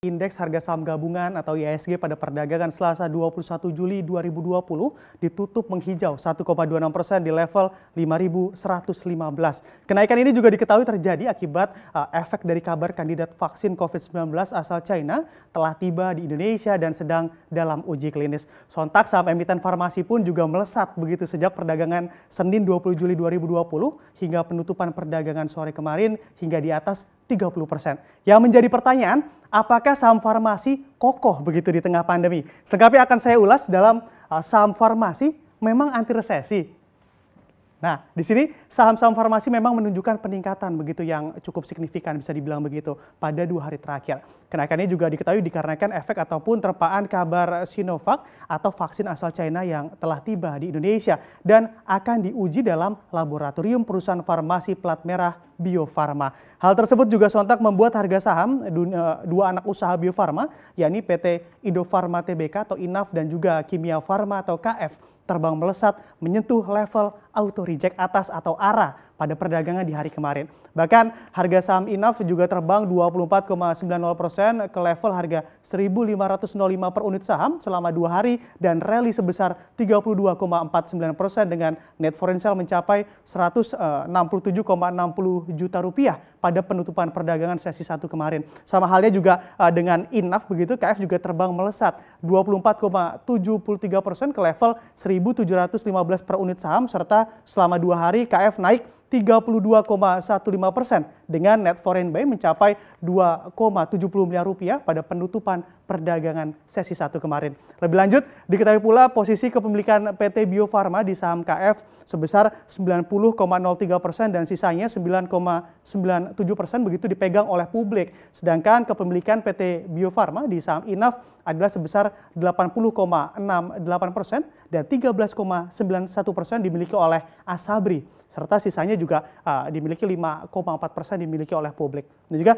Indeks harga saham gabungan atau IHSG pada perdagangan Selasa 21 Juli 2020 ditutup menghijau 1,26 persen di level 5.115. Kenaikan ini juga diketahui terjadi akibat uh, efek dari kabar kandidat vaksin COVID-19 asal China telah tiba di Indonesia dan sedang dalam uji klinis. Sontak saham emiten farmasi pun juga melesat begitu sejak perdagangan Senin 20 Juli 2020 hingga penutupan perdagangan sore kemarin hingga di atas 30 persen. Yang menjadi pertanyaan, apakah Apakah saham farmasi kokoh begitu di tengah pandemi? Selengkapnya akan saya ulas dalam uh, saham farmasi memang anti resesi. Nah, di sini saham-saham farmasi memang menunjukkan peningkatan begitu yang cukup signifikan bisa dibilang begitu pada dua hari terakhir. Kenaikannya juga diketahui dikarenakan efek ataupun terpaan kabar Sinovac atau vaksin asal China yang telah tiba di Indonesia dan akan diuji dalam laboratorium perusahaan farmasi plat merah Bio Farma. Hal tersebut juga sontak membuat harga saham eh, dua anak usaha Bio Farma, yakni PT Indofarma Tbk atau INAF dan juga Kimia Farma atau KF, terbang melesat menyentuh level auto reject atas atau arah pada perdagangan di hari kemarin. Bahkan harga saham INAF juga terbang 24,90% ke level harga 1.505 per unit saham selama dua hari dan rally sebesar 32,49% dengan net foreign sale mencapai 167,60 eh, juta rupiah pada penutupan perdagangan sesi satu kemarin. Sama halnya juga eh, dengan INAF begitu KF juga terbang melesat 24,73% ke level 1.715 per unit saham serta selama dua hari KF naik 32,15 persen dengan net foreign buy mencapai 2,70 miliar rupiah pada penutupan perdagangan sesi 1 kemarin. Lebih lanjut, diketahui pula posisi kepemilikan PT Bio Farma di saham KF sebesar 90,03 persen dan sisanya 9,97 persen begitu dipegang oleh publik. Sedangkan kepemilikan PT Bio Farma di saham INAF adalah sebesar 80,68 persen dan 13,91 persen dimiliki oleh Asabri. Serta sisanya juga uh, dimiliki 5,4 persen dimiliki oleh publik. Dan juga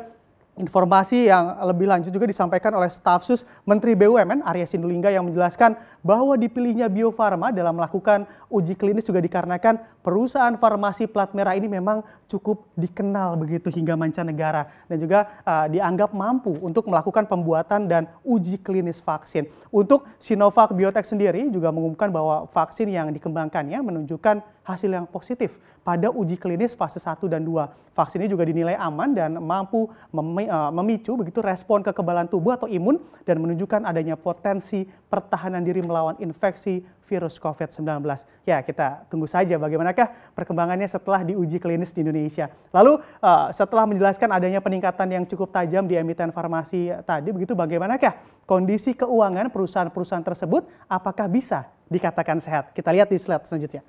Informasi yang lebih lanjut juga disampaikan oleh staf sus Menteri BUMN Arya Sinulinga yang menjelaskan bahwa dipilihnya Bio Farma dalam melakukan uji klinis juga dikarenakan perusahaan farmasi plat merah ini memang cukup dikenal begitu hingga mancanegara dan juga uh, dianggap mampu untuk melakukan pembuatan dan uji klinis vaksin. Untuk Sinovac Biotech sendiri juga mengumumkan bahwa vaksin yang dikembangkannya menunjukkan hasil yang positif pada uji klinis fase 1 dan 2. Vaksin ini juga dinilai aman dan mampu mem Eh, memicu begitu respon kekebalan tubuh atau imun dan menunjukkan adanya potensi pertahanan diri melawan infeksi virus COVID-19. Ya, kita tunggu saja bagaimanakah perkembangannya setelah diuji klinis di Indonesia. Lalu eh, setelah menjelaskan adanya peningkatan yang cukup tajam di emiten farmasi eh, tadi begitu bagaimanakah kondisi keuangan perusahaan-perusahaan tersebut apakah bisa dikatakan sehat? Kita lihat di slide selanjutnya.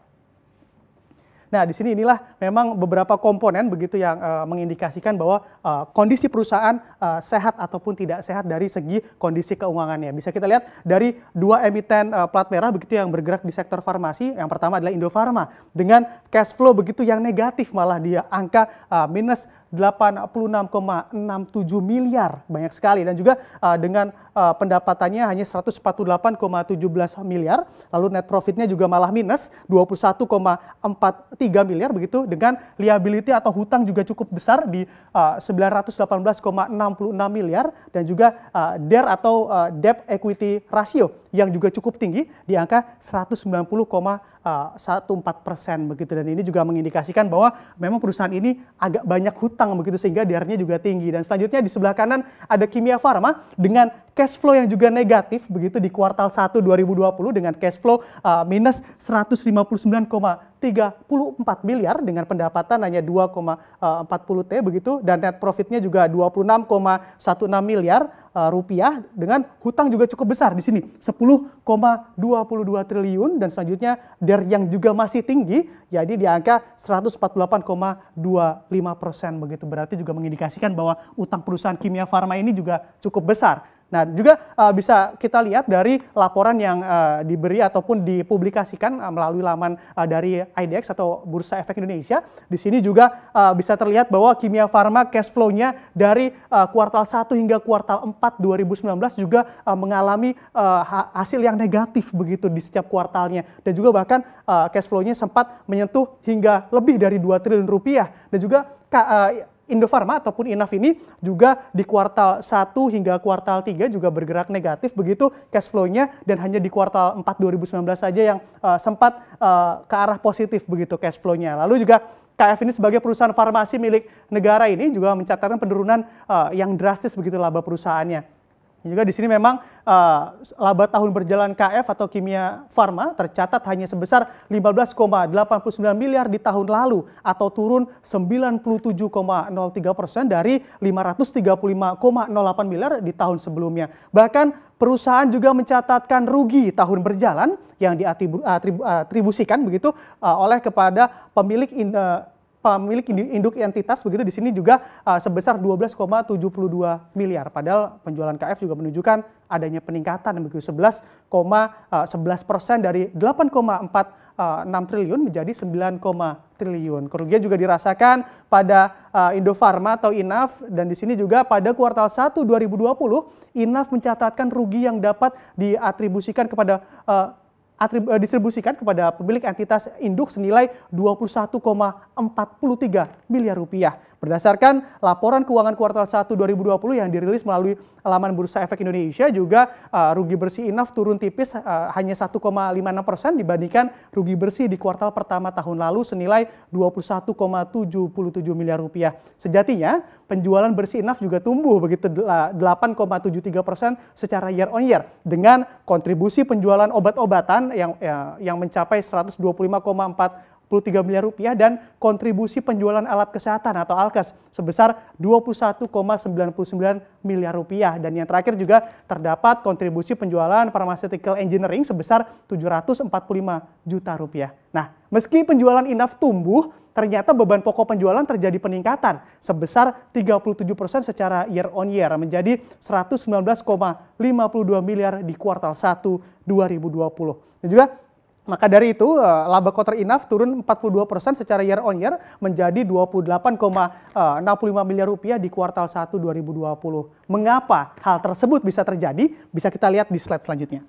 Nah, di sini inilah memang beberapa komponen begitu yang uh, mengindikasikan bahwa uh, kondisi perusahaan uh, sehat ataupun tidak sehat dari segi kondisi keuangannya. Bisa kita lihat dari dua emiten uh, plat merah begitu yang bergerak di sektor farmasi. Yang pertama adalah Indofarma dengan cash flow begitu yang negatif malah dia angka uh, minus 86,67 miliar, banyak sekali dan juga uh, dengan uh, pendapatannya hanya 148,17 miliar, lalu net profitnya juga malah minus 21,43 3 miliar begitu dengan liability atau hutang juga cukup besar di uh, 918,66 miliar dan juga uh, DER atau uh, debt equity ratio yang juga cukup tinggi di angka 190,14 persen begitu dan ini juga mengindikasikan bahwa memang perusahaan ini agak banyak hutang begitu sehingga DER-nya juga tinggi dan selanjutnya di sebelah kanan ada Kimia Farma dengan cash flow yang juga negatif begitu di kuartal 1 2020 dengan cash flow uh, minus 159,34 4 miliar dengan pendapatan hanya 2,40 T begitu dan net profitnya juga 26,16 miliar eh, rupiah dengan hutang juga cukup besar di sini 10,22 triliun dan selanjutnya der yang juga masih tinggi jadi di angka 148,25 persen begitu berarti juga mengindikasikan bahwa utang perusahaan kimia farma ini juga cukup besar Nah, juga uh, bisa kita lihat dari laporan yang uh, diberi ataupun dipublikasikan uh, melalui laman uh, dari IDX atau Bursa Efek Indonesia. Di sini juga uh, bisa terlihat bahwa Kimia Farma cash flow-nya dari uh, kuartal 1 hingga kuartal 4 2019 juga uh, mengalami uh, hasil yang negatif begitu di setiap kuartalnya dan juga bahkan uh, cash flow-nya sempat menyentuh hingga lebih dari 2 triliun rupiah dan juga Indofarma ataupun Inaf ini juga di kuartal 1 hingga kuartal 3 juga bergerak negatif begitu cash flow-nya dan hanya di kuartal 4 2019 saja yang uh, sempat uh, ke arah positif begitu cash flow-nya. Lalu juga KF ini sebagai perusahaan farmasi milik negara ini juga mencatatkan penurunan uh, yang drastis begitu laba perusahaannya. Juga di sini memang uh, laba tahun berjalan KF atau Kimia Farma tercatat hanya sebesar 15,89 miliar di tahun lalu atau turun 97,03 persen dari 535,08 miliar di tahun sebelumnya. Bahkan perusahaan juga mencatatkan rugi tahun berjalan yang diatribusikan begitu uh, oleh kepada pemilik in, eh, pemilik induk entitas begitu di sini juga uh, sebesar 12,72 miliar. Padahal penjualan KF juga menunjukkan adanya peningkatan begitu 11,11 uh, persen dari 8,46 uh, triliun menjadi 9, triliun. Kerugian juga dirasakan pada uh, Indofarma atau INAF dan di sini juga pada kuartal 1 2020 INAF mencatatkan rugi yang dapat diatribusikan kepada uh, Eh, distribusikan kepada pemilik entitas induk senilai 21,43 miliar rupiah. Berdasarkan laporan keuangan kuartal 1 2020 yang dirilis melalui laman Bursa Efek Indonesia juga uh, rugi bersih Inaf turun tipis uh, hanya 1,56 persen dibandingkan rugi bersih di kuartal pertama tahun lalu senilai 21,77 miliar rupiah. Sejatinya penjualan bersih Inaf juga tumbuh begitu 8,73 persen secara year on year dengan kontribusi penjualan obat-obatan yang ya, yang mencapai 125,4 23 miliar rupiah dan kontribusi penjualan alat kesehatan atau Alkes sebesar 21,99 miliar rupiah dan yang terakhir juga terdapat kontribusi penjualan pharmaceutical engineering sebesar 745 juta rupiah. Nah, meski penjualan Inaf tumbuh, ternyata beban pokok penjualan terjadi peningkatan sebesar 37% secara year on year menjadi 119,52 miliar di kuartal 1 2020. Dan juga maka dari itu eh, laba kotor inaf turun 42% secara year on year menjadi 28,65 miliar rupiah di kuartal 1 2020. Mengapa hal tersebut bisa terjadi? Bisa kita lihat di slide selanjutnya.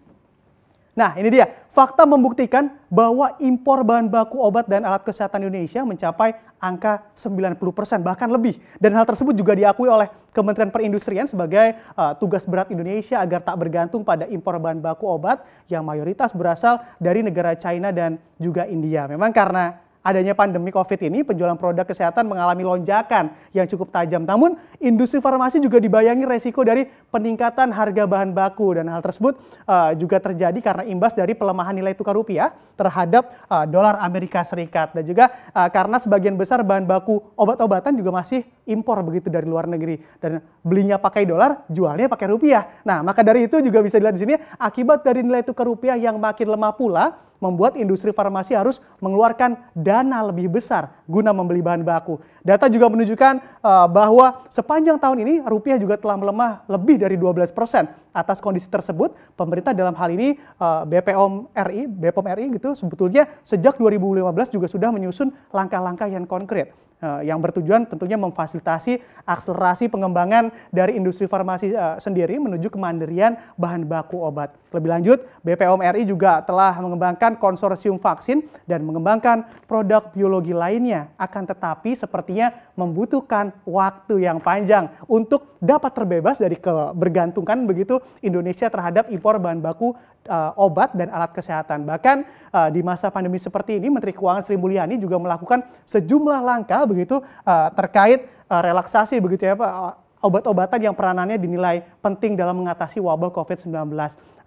Nah, ini dia. Fakta membuktikan bahwa impor bahan baku obat dan alat kesehatan Indonesia mencapai angka 90% bahkan lebih. Dan hal tersebut juga diakui oleh Kementerian Perindustrian sebagai uh, tugas berat Indonesia agar tak bergantung pada impor bahan baku obat yang mayoritas berasal dari negara China dan juga India. Memang karena adanya pandemi COVID ini, penjualan produk kesehatan mengalami lonjakan yang cukup tajam. Namun, industri farmasi juga dibayangi resiko dari peningkatan harga bahan baku dan hal tersebut uh, juga terjadi karena imbas dari pelemahan nilai tukar rupiah terhadap uh, dolar Amerika Serikat dan juga uh, karena sebagian besar bahan baku obat-obatan juga masih impor begitu dari luar negeri dan belinya pakai dolar, jualnya pakai rupiah. Nah, maka dari itu juga bisa dilihat di sini akibat dari nilai tukar rupiah yang makin lemah pula membuat industri farmasi harus mengeluarkan dana lebih besar guna membeli bahan baku. Data juga menunjukkan uh, bahwa sepanjang tahun ini rupiah juga telah melemah lebih dari 12 persen. Atas kondisi tersebut, pemerintah dalam hal ini uh, eh, BPOM RI, BPOM RI gitu sebetulnya sejak 2015 juga sudah menyusun langkah-langkah yang konkret eh, yang bertujuan tentunya memfasilitasi akselerasi pengembangan dari industri farmasi sendiri menuju kemandirian bahan baku obat. Lebih lanjut, BPOM RI juga telah mengembangkan konsorsium vaksin dan mengembangkan produk biologi lainnya. Akan tetapi sepertinya membutuhkan waktu yang panjang untuk dapat terbebas dari kebergantungan begitu Indonesia terhadap impor bahan baku uh, obat dan alat kesehatan. Bahkan uh, di masa pandemi seperti ini Menteri Keuangan Sri Mulyani juga melakukan sejumlah langkah begitu uh, terkait uh, relaksasi begitu ya Pak obat-obatan yang peranannya dinilai penting dalam mengatasi wabah COVID-19.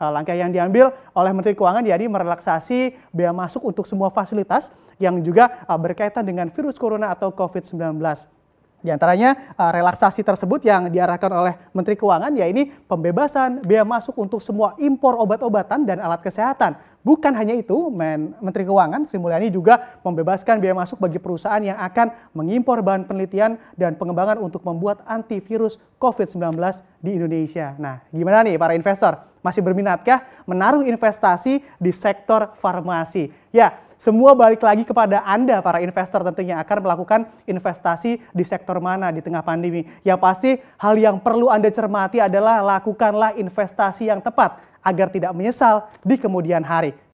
Eh, langkah yang diambil oleh Menteri Keuangan jadi merelaksasi bea masuk untuk semua fasilitas yang juga eh, berkaitan dengan virus corona atau COVID-19. Di antaranya uh, relaksasi tersebut yang diarahkan oleh Menteri Keuangan ya ini pembebasan biaya masuk untuk semua impor obat-obatan dan alat kesehatan. Bukan hanya itu, Men Menteri Keuangan Sri Mulyani juga membebaskan biaya masuk bagi perusahaan yang akan mengimpor bahan penelitian dan pengembangan untuk membuat antivirus COVID-19 di Indonesia. Nah, gimana nih para investor? Masih berminatkah menaruh investasi di sektor farmasi? Ya, semua balik lagi kepada Anda para investor tentunya akan melakukan investasi di sektor mana di tengah pandemi. Yang pasti hal yang perlu Anda cermati adalah lakukanlah investasi yang tepat agar tidak menyesal di kemudian hari.